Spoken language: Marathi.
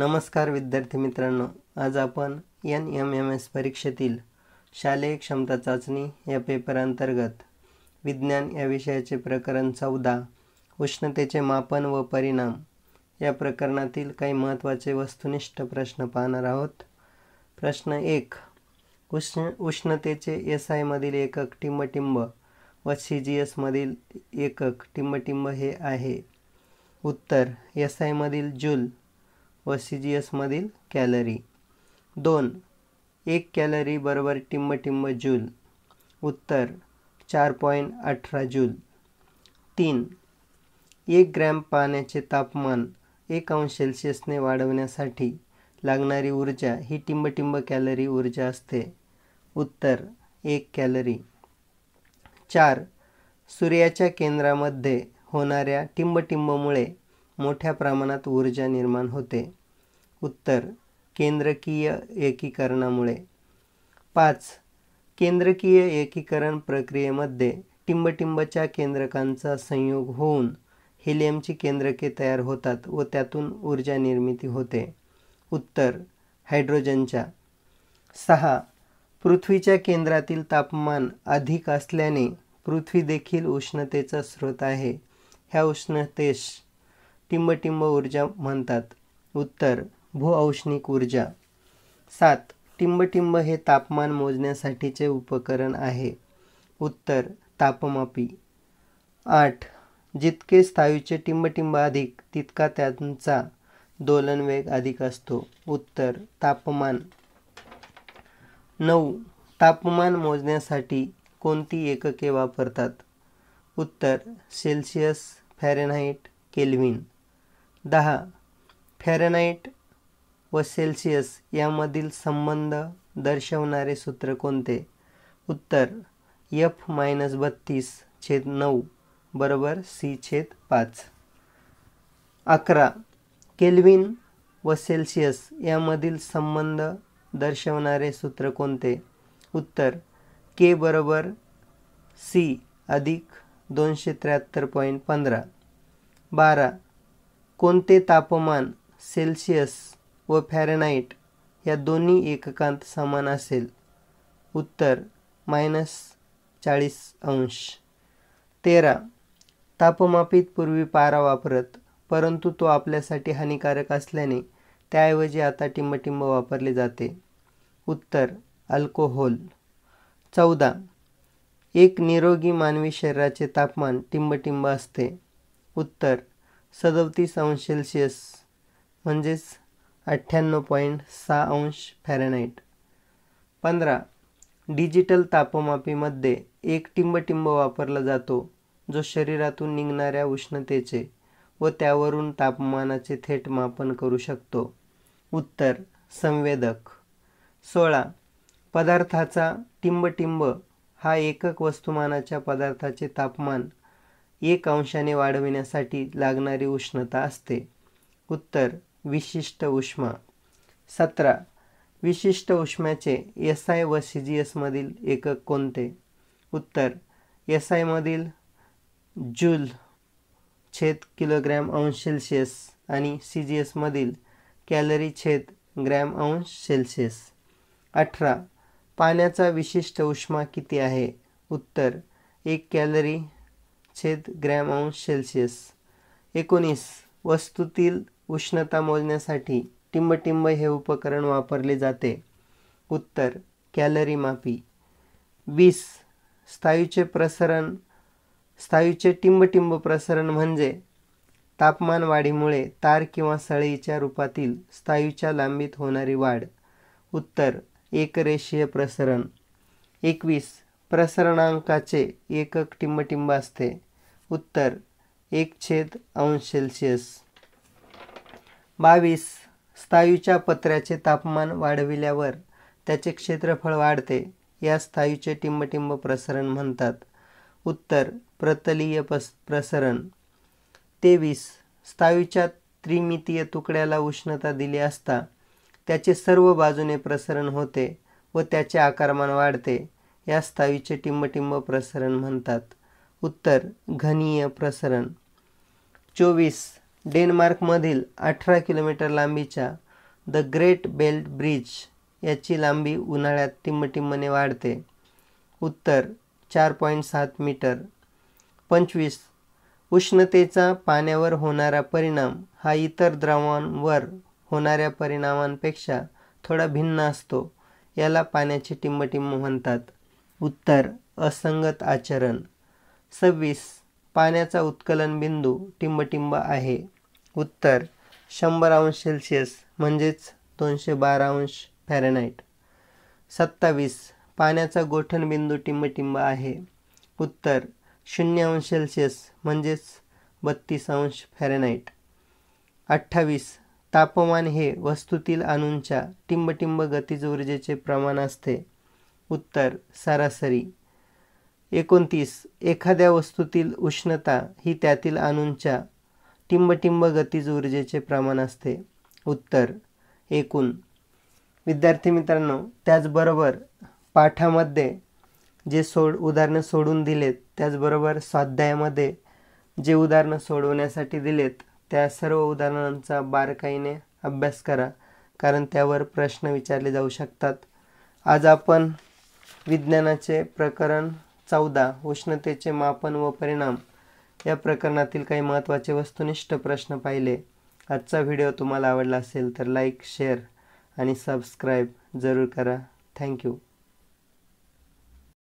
नमस्कार विद्यार्थी मित्रांनो आज आपण एन एम एम एस परीक्षेतील शालेय क्षमता चाचणी या पेपर अंतर्गत विज्ञान या विषयाचे प्रकरण चौदा उष्णतेचे मापन व परिणाम या प्रकरणातील काही महत्त्वाचे वस्तुनिष्ठ प्रश्न पाहणार आहोत प्रश्न एक उष्ण उष्णतेचे एस आयमधील एकक टिंबटिंब व सी जी एसमधील एकक टिंबटिंब हे आहे उत्तर एस आयमधील जूल व सी जी कॅलरी दोन एक कॅलरी बरोबर टिंब टिंब जूल उत्तर चार पॉईंट अठरा जूल तीन एक ग्रॅम पाण्याचे तापमान एक अंश सेल्सिअसने वाढवण्यासाठी लागणारी ऊर्जा ही टिंबटिंब कॅलरी ऊर्जा असते उत्तर एक कॅलरी चार सूर्याच्या केंद्रामध्ये होणाऱ्या टिंबटिंबमुळे मोठ्या प्रमाणात ऊर्जा निर्माण होते उत्तर केंद्रकीय एकीकरणामुळे पाच केंद्रकीय एकीकरण प्रक्रियेमध्ये टिंबटिंबच्या केंद्रकांचा संयोग होऊन हिलियमची केंद्रके तयार होतात व त्यातून ऊर्जा निर्मिती होते उत्तर हायड्रोजनच्या सहा पृथ्वीच्या केंद्रातील तापमान अधिक असल्याने पृथ्वी देखील उष्णतेचा स्रोत आहे ह्या उष्णतेस टिंबटिंब ऊर्जा म्हणतात उत्तर भूऔष्णिक ऊर्जा सात टिंबटिंब हे तापमान मोजण्यासाठीचे उपकरण आहे उत्तर तापमापी आठ जितके स्थायूचे टिंबटिंब अधिक तितका त्यांचा दोलनवेग अधिक असतो उत्तर तापमान नऊ तापमान मोजण्यासाठी कोणती एकके वापरतात उत्तर सेल्सिअस फॅरेनहाईट केल्विन दहा फॅरेनाईट व सेल्सिअस यामधील संबंध दर्शवणारे सूत्र कोणते उत्तर यफ मायनस बत्तीस छेद नऊ बरोबर सी छेद पाच अकरा केल्विन व सेल्सिअस यामधील संबंध दर्शवणारे सूत्र कोणते उत्तर के बरोबर सी अधिक दोनशे त्र्याहत्तर पॉईंट पंधरा बारा कोणते तापमान सेल्सिअस व फॅरेनाईट या दोन्ही एककांत समान असेल उत्तर मायनस चाळीस अंश तेरा तापमापित पूर्वी पारा वापरत परंतु तो आपल्यासाठी हानिकारक असल्याने त्याऐवजी आता टिंबटिंब वापरले जाते उत्तर अल्कोहोल चौदा एक निरोगी मानवी शरीराचे तापमान टिंबटिंब असते उत्तर सदतीस अंश सेल्सिअस म्हणजेच अठ्ठ्याण्णव पॉईंट सहा अंश फॅरेनाईट पंधरा डिजिटल तापमापीमध्ये एक टिंबटिंब वापरला जातो जो शरीरातून निघणाऱ्या उष्णतेचे व त्यावरून तापमानाचे थेट मापन करू शकतो उत्तर संवेदक सोळा पदार्थाचा टिंबटिंब हा एकक वस्तुमानाच्या पदार्थाचे तापमान एक अंशाने वाढविण्यासाठी लागणारी उष्णता असते उत्तर विशिष्ट उष्मा सतरा विशिष्ट उष्म्याचे एस आय व सी जी एसमधील एकक कोणते उत्तर एस आयमधील जूल छेद किलोग्रॅम अंश सेल्सिअस आणि सी जी एसमधील कॅलरी छेद ग्रॅम अंश सेल्सिअस अठरा पाण्याचा विशिष्ट उष्मा किती आहे उत्तर एक कॅलरी छेद ग्रॅम अंश सेल्सिअस एकोणीस वस्तूतील उष्णता मोजण्यासाठी टिंबटिंब हे उपकरण वापरले जाते उत्तर कॅलरी मापी वीस स्थायूचे प्रसरण स्थायूचे टिंबटिंब प्रसरण म्हणजे तापमान वाढीमुळे तार किंवा सळईच्या रूपातील स्थायूच्या लांबीत होणारी वाढ उत्तर एकरेषीय प्रसरण एकवीस प्रसरणांकाचे एकक टिंबटिंब असते उत्तर एक छेद अंश सेल्सिअस बावीस स्थायूच्या पत्र्याचे तापमान वाढविल्यावर त्याचे क्षेत्रफळ वाढते या स्थायूचे टिंबटिंब प्रसरण म्हणतात उत्तर प्रतलीय प्रसरण तेवीस स्थायूच्या त्रिमितीय तुकड्याला उष्णता दिली असता त्याचे सर्व बाजूने प्रसरण होते व त्याचे आकारमान वाढते या स्थायूचे टिंबटिंब प्रसरण म्हणतात उत्तर घनीय प्रसरण चोवीस डेन्मार्कमधील अठरा किलोमीटर लांबीच्या द ग्रेट बेल्ट ब्रिज याची लांबी उन्हाळ्यात टिंबटिंबने वाढते उत्तर चार पॉईंट सात मीटर पंचवीस उष्णतेचा पाण्यावर होणारा परिणाम हा इतर द्रवांवर होणाऱ्या परिणामांपेक्षा थोडा भिन्न असतो याला पाण्याची टिंबटिंब म्हणतात उत्तर असंगत आचरण सव्वीस पाण्याचा उत्कलन बिंदू टिंबटिंब आहे उत्तर शंभर अंश सेल्सिअस म्हणजेच दोनशे बारा अंश फॅरेनाईट सत्तावीस पाण्याचा बिंदू टिंबटिंब आहे उत्तर शून्य अंश सेल्सिअस म्हणजेच बत्तीस अंश फॅरेनाईट अठ्ठावीस तापमान हे वस्तूतील अणूंच्या टिंबटिंब गतीज ऊर्जेचे प्रमाण असते उत्तर सरासरी एकोणतीस एखाद्या वस्तूतील उष्णता ही त्यातील अणूंच्या टिंबटिंब गतीज ऊर्जेचे प्रमाण असते उत्तर एकूण विद्यार्थी मित्रांनो त्याचबरोबर पाठामध्ये जे सोड उदाहरणं सोडून दिलेत त्याचबरोबर स्वाध्यायामध्ये जे उदाहरणं सोडवण्यासाठी दिलेत त्या सर्व उदाहरणांचा बारकाईने अभ्यास करा कारण त्यावर प्रश्न विचारले जाऊ शकतात आज आपण विज्ञानाचे प्रकरण चौदा उष्णतेचे मापन व परिणाम या प्रकरणातील काही महत्त्वाचे वस्तुनिष्ठ प्रश्न पाहिले आजचा व्हिडिओ तुम्हाला आवडला असेल तर लाईक शेअर आणि सबस्क्राईब जरूर करा थँक्यू